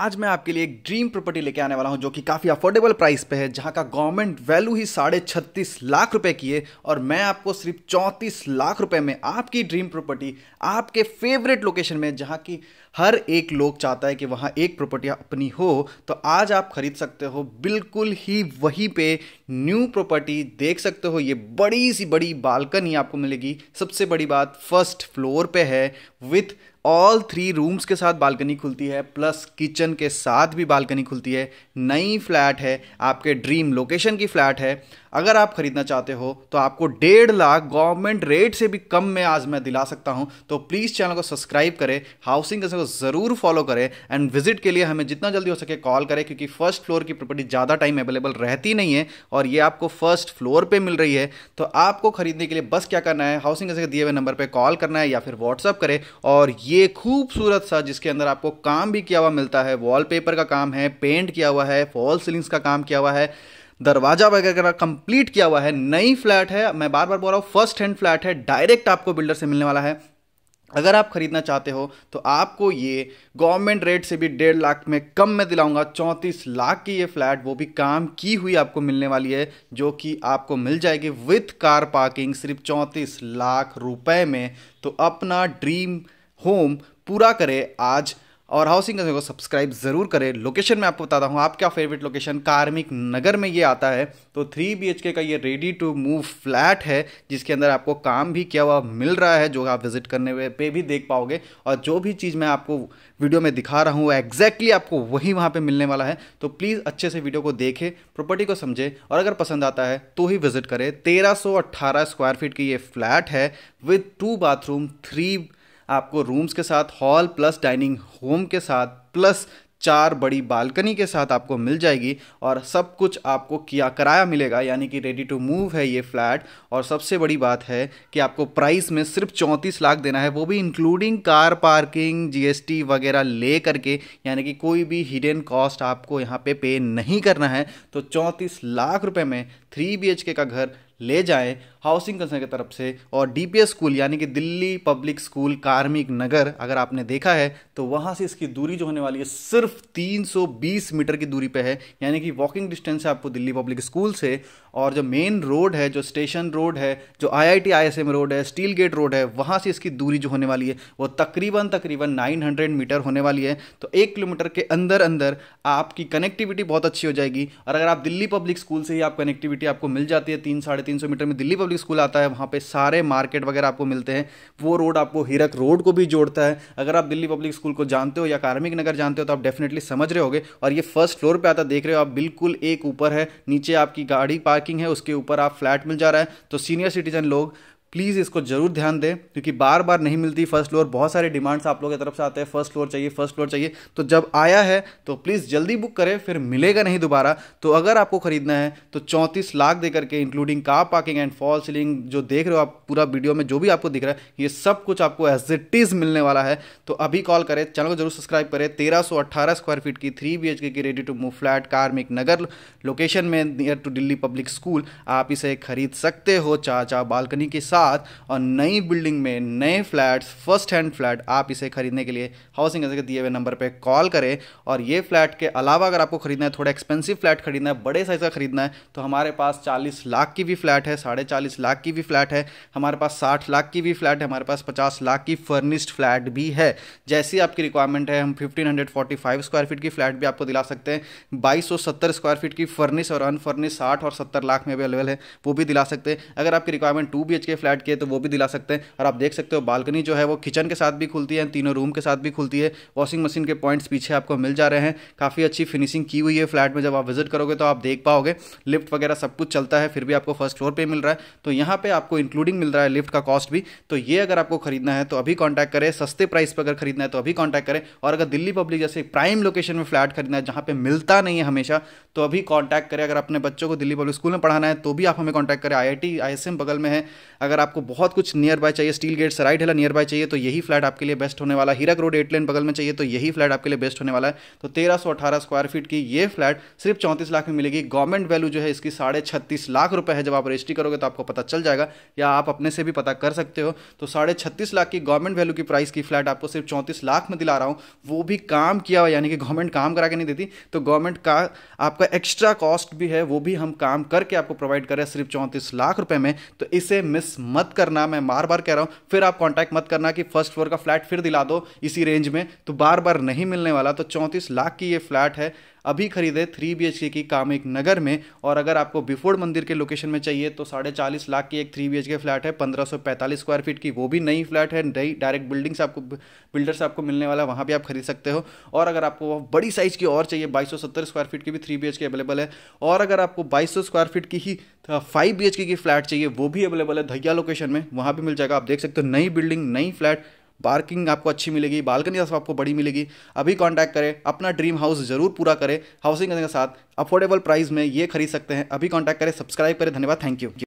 आज मैं आपके लिए एक ड्रीम प्रॉपर्टी लेके आने वाला हूं जो कि काफ़ी अफोर्डेबल प्राइस पे है जहां का गवर्नमेंट वैल्यू ही साढ़े छत्तीस लाख रुपए की है और मैं आपको सिर्फ चौंतीस लाख रुपए में आपकी ड्रीम प्रॉपर्टी आपके फेवरेट लोकेशन में जहां की हर एक लोग चाहता है कि वहां एक प्रॉपर्टी अपनी हो तो आज आप खरीद सकते हो बिल्कुल ही वहीं पे न्यू प्रॉपर्टी देख सकते हो ये बड़ी सी बड़ी बालकनी आपको मिलेगी सबसे बड़ी बात फर्स्ट फ्लोर पे है विथ ऑल थ्री रूम्स के साथ बालकनी खुलती है प्लस किचन के साथ भी बालकनी खुलती है नई फ्लैट है आपके ड्रीम लोकेशन की फ्लैट है अगर आप ख़रीदना चाहते हो तो आपको डेढ़ लाख गवर्नमेंट रेट से भी कम में आज मैं दिला सकता हूं तो प्लीज़ चैनल को सब्सक्राइब करें हाउसिंग को ज़रूर फॉलो करें एंड विजिट के लिए हमें जितना जल्दी हो सके कॉल करें क्योंकि फर्स्ट फ्लोर की प्रॉपर्टी ज़्यादा टाइम अवेलेबल रहती नहीं है और ये आपको फर्स्ट फ्लोर पर मिल रही है तो आपको खरीदने के लिए बस क्या करना है हाउसिंग के दिए हुए नंबर पर कॉल करना है या फिर व्हाट्सअप करें और ये ये खूबसूरत सा जिसके अंदर आपको काम भी किया हुआ मिलता है वॉलपेपर का काम है पेंट किया हुआ है फॉल सीलिंग्स का काम किया हुआ है दरवाजा वगैरह कंप्लीट किया हुआ है नई फ्लैट है मैं बार बार बोल रहा हूँ फर्स्ट हैंड फ्लैट है डायरेक्ट आपको बिल्डर से मिलने वाला है अगर आप खरीदना चाहते हो तो आपको ये गवर्नमेंट रेट से भी डेढ़ लाख में कम में दिलाऊंगा चौंतीस लाख की ये फ्लैट वो भी काम की हुई आपको मिलने वाली है जो कि आपको मिल जाएगी विथ कार पार्किंग सिर्फ चौंतीस लाख रुपए में तो अपना ड्रीम होम पूरा करें आज और हाउसिंग को सब्सक्राइब ज़रूर करें लोकेशन मैं आपको बताता हूँ आपका फेवरेट लोकेशन कार्मिक नगर में ये आता है तो थ्री बी का ये रेडी टू मूव फ्लैट है जिसके अंदर आपको काम भी किया हुआ मिल रहा है जो आप विजिट करने पे भी देख पाओगे और जो भी चीज़ मैं आपको वीडियो में दिखा रहा हूँ एग्जैक्टली आपको वही वहाँ पर मिलने वाला है तो प्लीज़ अच्छे से वीडियो को देखें प्रॉपर्टी को समझें और अगर पसंद आता है तो ही विजिट करें तेरह स्क्वायर फीट की ये फ्लैट है विथ टू बाथरूम थ्री आपको रूम्स के साथ हॉल प्लस डाइनिंग होम के साथ प्लस चार बड़ी बालकनी के साथ आपको मिल जाएगी और सब कुछ आपको किया कराया मिलेगा यानी कि रेडी टू मूव है ये फ्लैट और सबसे बड़ी बात है कि आपको प्राइस में सिर्फ चौंतीस लाख देना है वो भी इंक्लूडिंग कार पार्किंग जीएसटी वगैरह ले करके यानी कि कोई भी हिडन कॉस्ट आपको यहाँ पे पे नहीं करना है तो चौंतीस लाख रुपये में थ्री बी का घर ले जाएं हाउसिंग कंसर्न की तरफ से और डीपीएस स्कूल यानी कि दिल्ली पब्लिक स्कूल कार्मिक नगर अगर आपने देखा है तो वहाँ से इसकी दूरी जो होने वाली है सिर्फ 320 मीटर की दूरी पे है यानी कि वॉकिंग डिस्टेंस है आपको दिल्ली पब्लिक स्कूल से और जो मेन रोड है जो स्टेशन रोड है जो आईआईटी आईएसएम रोड है स्टील गेट रोड है वहाँ से इसकी दूरी जो होने वाली है वो तकरीबन तकरीबन 900 मीटर होने वाली है तो एक किलोमीटर के अंदर अंदर आपकी कनेक्टिविटी बहुत अच्छी हो जाएगी और अगर आप दिल्ली पब्लिक स्कूल से ही आप कनेक्टिविटी आपको मिल जाती है तीन साढ़े तीन सौ मीटर में दिल्ली पब्लिक स्कूल आता है वहाँ पे सारे मार्केट वगैरह आपको मिलते हैं वो रोड आपको हीरक रोड को भी जोड़ता है अगर आप दिल्ली पब्लिक स्कूल को जानते हो या कार्मिक नगर जानते हो तो आप डेफिनेटली समझ रहे होगे और ये फर्स्ट फ्लोर पर आता देख रहे हो आप बिल्कुल एक ऊपर है नीचे आपकी गाड़ी पार्किंग है उसके ऊपर आप फ्लैट मिल जा रहा है तो सीनियर सिटीजन लोग प्लीज़ इसको जरूर ध्यान दें क्योंकि बार बार नहीं मिलती फर्स्ट फ्लोर बहुत सारे डिमांड्स आप लोगों की तरफ से आते हैं फर्स्ट फ्लोर चाहिए फर्स्ट फ्लोर चाहिए तो जब आया है तो प्लीज़ जल्दी बुक करें फिर मिलेगा नहीं दोबारा तो अगर आपको खरीदना है तो चौंतीस लाख दे करके including car parking and fall ceiling जो देख रहे हो आप पूरा वीडियो में जो भी आपको दिख रहा है ये सब कुछ आपको एज इट इज़ मिलने वाला है तो अभी कॉल करें चैनल को जरूर सब्सक्राइब करें तेरह स्क्वायर फीट की थ्री बी की ready to move flat Karmik Nagar location में near to Delhi public school आप इसे खरीद सकते हो चाचा बालकनी के साथ साथ और नई बिल्डिंग में नए फ्लैट्स फर्स्ट हैंड फ्लैट आप इसे खरीदने के लिए हाउसिंग एजेंट के दिए हुए नंबर पर कॉल करें और ये फ्लैट के अलावा अगर आपको खरीदना है थोड़ा एक्सपेंसिव फ्लैट खरीदना है बड़े साइज़ का खरीदना है तो हमारे पास चालीस लाख की भी फ्लैट है साढ़े चालीस लाख की भी फ्लैट है हमारे पास साठ लाख की भी फ्लैट है हमारे पास पचास लाख की फर्निश्ड फ्लैट भी है जैसी आपकी रिक्वायरमेंट है हम fifteen hundred forty five square feet की फ्लैट भी आपको दिला सकते हैं बाईस सौ सत्तर स्क्वायर फीट की फर्निश और अनफर्निश साठ और सत्तर लाख में अवेलेबल है वो भी दिला सकते हैं अगर आपकी requirement two B H K flat add किए तो वो भी दिला सकते हैं और आप देख सकते हो बालकनी जो है वो किचन के साथ भी खुलती है तीनों रूम के साथ भी खुलती है वॉशिंग मशीन के पॉइंट्स पीछे आपको मिल जा रहे हैं काफ़ी अच्छी फिनिशिंग की हुई है फ्लैट में जब आप विजिट करोगे तो आप देख पाओगे लिफ्ट वगैरह सब कुछ चलता है फिर भी आपको फर्स्ट फ्लोर पर मिल रहा है तो यहाँ पर आपको इंक्लूडिंग मिल रहा है लिफ्ट का कॉस्ट भी तो ये अगर आपको खरीदना है तो अभी कॉन्टैक्ट करें सस्ते प्राइस पर अगर खरीदना है तो अभी कॉन्टैक्ट करें और अगर दिल्ली पब्लिक जैसे प्राइम लोकेशन में फ्लैट खरीदना है जहाँ पर मिलता नहीं है हमेशा तो अभी कॉन्टैक्ट करें अगर अपने बच्चों को दिल्ली पब्लिक स्कूल में पढ़ाना है तो भी आप हमें कॉन्टैक्ट करें आई आई बगल में है अगर आपको बहुत कुछ नियर बाय चाहिए स्टील गेट राइट हेला नियर बाय चाहिए तो यही फ्लैट आपके लिए बेस्ट होने वाला हीरक रोड एट लेन बगल में चाहिए तो यही फ्लैट आपके लिए बेस्ट होने वाला है तो तेरह स्क्वायर फीट की ये फ्लैट सिर्फ चौंतीस लाख में मिलेगी गवर्नमेंट वैल्यू जो है इसकी साढ़े छत्तीस लाख रुपये है जब आप रजिस्ट्री करोगे तो आपको पता चल जाएगा या आप अपने से भी पता कर सकते हो तो साढ़े छत्तीस लाख की गवर्नमेंट वैल्यू की प्राइस की फ्लैट आपको सिर्फ चौंतीस लाख में दिला रहा हूँ वो भी काम किया हुआ यानी कि गवर्नमेंट काम करा के नहीं देती तो गवर्नमेंट का आपका एक्स्ट्रा कॉस्ट भी है वो भी हम काम करके आपको प्रोवाइड कर रहे हैं सिर्फ चौंतीस लाख रुपए में तो इसे मिस मत करना मैं बार बार कह रहा हूँ फिर आप कॉन्टैक्ट मत करना कि फर्स्ट फ्लोर का फ्लैट फिर दिला दो इसी रेंज में तो बार बार नहीं मिलने वाला तो चौंतीस लाख की ये फ्लैट है अभी खरीदे थ्री बी की काम एक नगर में और अगर आपको बिफोर्ड मंदिर के लोकेशन में चाहिए तो साढ़े चालीस लाख की एक थ्री बी के फ्लैट है पंद्रह सौ पैंतालीस स्क्वायर फीट की वो भी नई फ्लैट है नई डायरेक्ट बिल्डिंग्स आपको बिल्डर्स आपको मिलने वाला है वहाँ भी आप खरीद सकते हो और अगर आपको बड़ी साइज़ की और चाहिए बाईस स्क्वायर फीट की भी थ्री बी अवेलेबल है और अगर आपको बाईस स्क्वायर फीट की ही फाइव बी की फ्लैट चाहिए वो भी अवेलेबल है धैया लोकेशन में वहाँ भी मिल जाएगा आप देख सकते हो नई बिल्डिंग नई फ्लैट पार्किंग आपको अच्छी मिलेगी बालकनी सब आपको बड़ी मिलेगी अभी कॉन्टैक्ट करें अपना ड्रीम हाउस जरूर पूरा करें हाउसिंग के साथ अफोर्डेबल प्राइस में ये खरीद सकते हैं अभी कॉन्टैक्ट करें सब्सक्राइब करें धन्यवाद थैंक यू